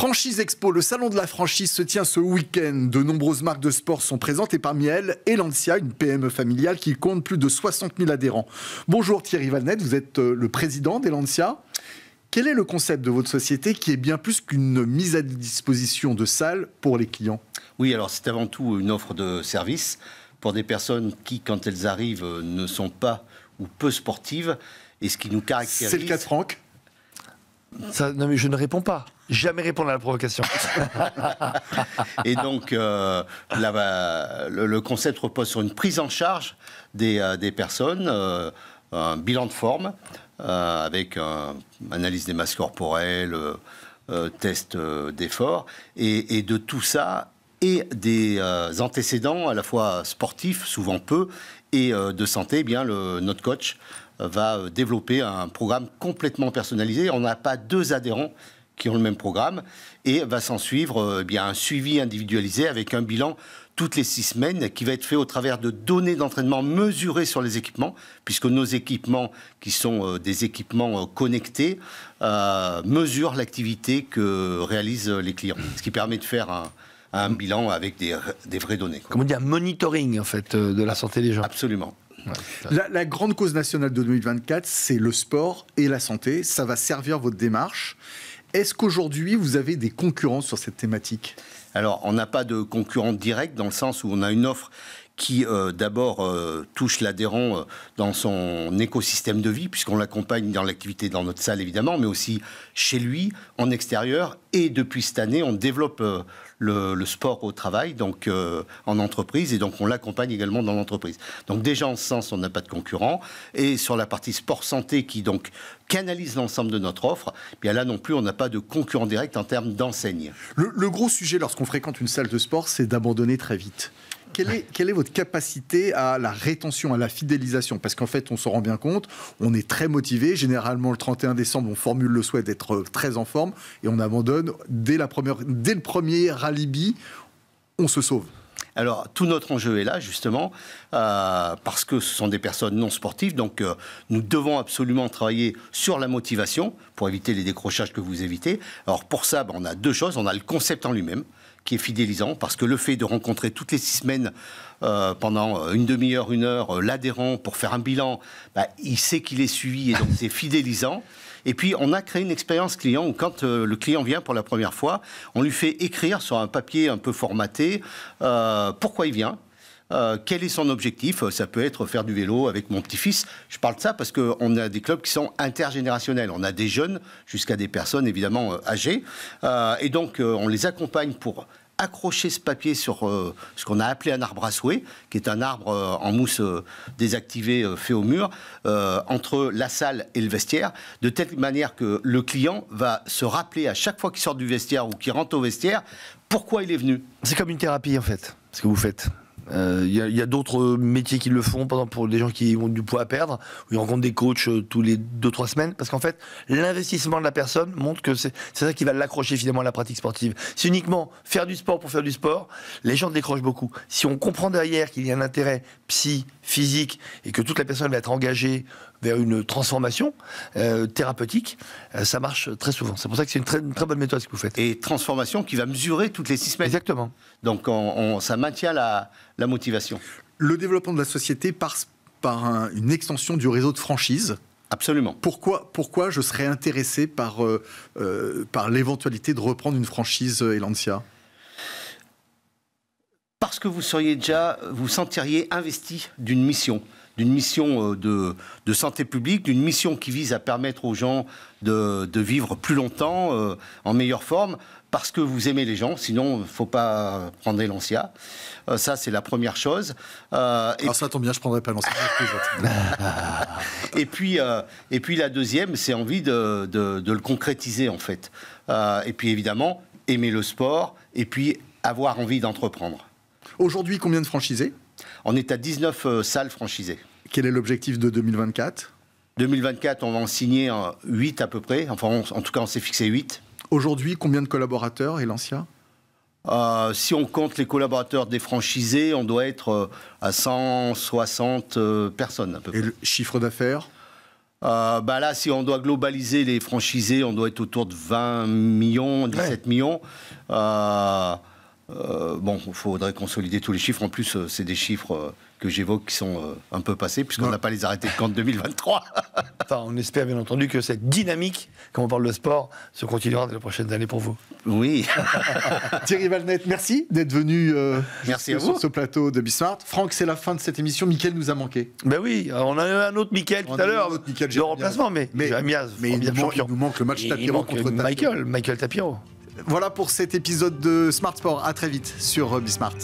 Franchise Expo, le salon de la franchise se tient ce week-end. De nombreuses marques de sport sont présentes et parmi elles, Elancia, une PME familiale qui compte plus de 60 000 adhérents. Bonjour Thierry Valnet, vous êtes euh, le président d'Elancia. Quel est le concept de votre société qui est bien plus qu'une mise à disposition de salles pour les clients Oui, alors c'est avant tout une offre de service pour des personnes qui, quand elles arrivent, euh, ne sont pas ou peu sportives. Et ce qui nous caractérise. C'est le cas de Franck Non, mais je ne réponds pas jamais répondre à la provocation. et donc, euh, là, le, concept repose sur une prise en charge des, euh, personnes, euh, un bilan de forme, avec une analyse des masses corporelles, test d'effort, et, de tout ça, et des antécédents à la fois sportifs, souvent peu, et de santé, eh bien le, notre coach va développer un programme complètement personnalisé. On n'a pas deux adhérents qui ont le même programme, et va s'en suivre euh, eh bien, un suivi individualisé avec un bilan toutes les six semaines qui va être fait au travers de données d'entraînement mesurées sur les équipements, puisque nos équipements, qui sont euh, des équipements euh, connectés, mesurent l'activité que réalisent les clients, ce qui permet de faire un, bilan avec des, vraies données. Comme on dit, un monitoring en fait de la santé des gens. Absolument. la, la, grande cause nationale de 2024, c'est le sport et la santé. Ça va servir votre démarche. Est-ce qu'aujourd'hui, vous avez des concurrents sur cette thématique Alors, on n'a pas de concurrents directs dans le sens où on a une offre qui euh, d'abord euh, touche l'adhérent euh, dans son écosystème de vie, puisqu'on l'accompagne dans l'activité dans notre salle évidemment, mais aussi chez lui, en extérieur. Et depuis cette année, on développe le, sport au travail, donc en entreprise, et donc on l'accompagne également dans l'entreprise. Donc déjà en ce sens, on n'a pas de concurrent. Et sur la partie sport santé, qui donc canalise l'ensemble de notre offre, eh bien là non plus, on n'a pas de concurrent direct en termes d'enseigne. le gros sujet lorsqu'on fréquente une salle de sport, c'est d'abandonner très vite quelle est, votre capacité à la rétention, à la fidélisation Parce qu'en fait, on s'en rend bien compte, on est très motivé. Généralement, le 31 décembre, on formule le souhait d'être euh, très en forme et on abandonne dès, la première, dès le premier alibi, on se sauve. Alors, tout notre enjeu est là, justement, euh, parce que ce sont des personnes non sportives. Donc, euh, nous devons absolument travailler sur la motivation pour éviter les décrochages que vous évitez. Alors, pour ça, ben, on a deux choses. On a le concept en lui-même qui est fidélisant, parce que le fait de rencontrer toutes les six semaines euh, pendant euh, une demi-heure, une heure, euh, l'adhérent pour faire un bilan, bah, il sait qu'il est suivi et donc c'est fidélisant. Et puis, on a créé une expérience client où quand le client vient pour la première fois, on lui fait écrire sur un papier un peu formaté pourquoi il vient, euh, quel est son objectif euh, Ça peut être faire du vélo avec mon petit-fils. Je parle de ça parce qu'on a des clubs qui sont intergénérationnels. On a des jeunes jusqu'à des personnes évidemment euh, âgées. et donc on les accompagne pour accrocher ce papier sur ce qu'on a appelé un arbre à souhait, qui est un arbre en mousse désactivé fait au mur, entre la salle et le vestiaire, de telle manière que le client va se rappeler à chaque fois qu'il sort du vestiaire ou qu'il rentre au vestiaire pourquoi il est venu. C'est comme une thérapie en fait, ce que vous faites. Il euh, y a, d'autres euh, métiers qui le font, par exemple pour des gens qui ont du poids à perdre, où ils rencontrent des coachs euh, tous les 2-3 semaines, parce qu'en fait, l'investissement de la personne montre que c'est ça qui va l'accrocher finalement à la pratique sportive. C'est uniquement faire du sport pour faire du sport, les gens décrochent beaucoup. Si on comprend derrière qu'il y a un intérêt psy, physique, et que toute la personne va être engagée vers une transformation euh, thérapeutique, euh, ça marche très souvent. C'est pour ça que c'est une très, très, bonne méthode ce que vous faites. Et transformation qui va mesurer toutes les six semaines. Exactement. Donc ça maintient la, la, motivation. Le développement de la société passe par une extension du réseau de franchise. Absolument. Pourquoi, pourquoi je serais intéressé par, euh, par l'éventualité de reprendre une franchise Elantia parce que vous seriez déjà, vous sentiriez investi d'une mission d'une mission euh, de, santé publique, d'une mission qui vise à permettre aux gens de, vivre plus longtemps, euh, en meilleure forme, parce que vous aimez les gens, sinon il ne faut pas prendre l'ancien. Euh, ça, c'est la première chose. Alors ah, ça tombe bien, je ne prendrai pas l'ancien. et, puis, et puis la deuxième, c'est envie de, le concrétiser, en fait. et puis évidemment, aimer le sport, et puis avoir envie d'entreprendre. Aujourd'hui, combien de franchisés On est à 19 euh, salles franchisées. Quel est l'objectif de 2024 2024, on va en signer 8 euh, à peu près. Enfin, en tout cas, on s'est fixé 8. Aujourd'hui, combien de collaborateurs, est euh, si on compte les collaborateurs des franchisés, on doit être euh, à 160 personnes à peu près. Et le chiffre d'affaires bah là, si on doit globaliser les franchisés, on doit être autour de 20 millions, 17 millions. Euh, bon, il faudrait consolider tous les chiffres. En plus, euh, c'est des chiffres euh, que j'évoque qui sont un peu passés, puisqu'on n'a pas les arrêtés de 2023. enfin, on espère bien entendu que cette dynamique, quand on parle de sport, se continuera dans les prochaines années pour vous. Oui. Thierry Valnet, merci d'être venu merci à vous. sur ce plateau de Bismarck Franck, c'est la fin de cette émission. Mickaël nous a manqué. Ben oui, on a eu un autre Mickaël tout à l'heure. De remplacement, mais, mais, il, nous manque, le match Tapiro contre Michael, Michael Tapiro. Voilà pour cet épisode de Smart Sport. À très vite sur Bismart.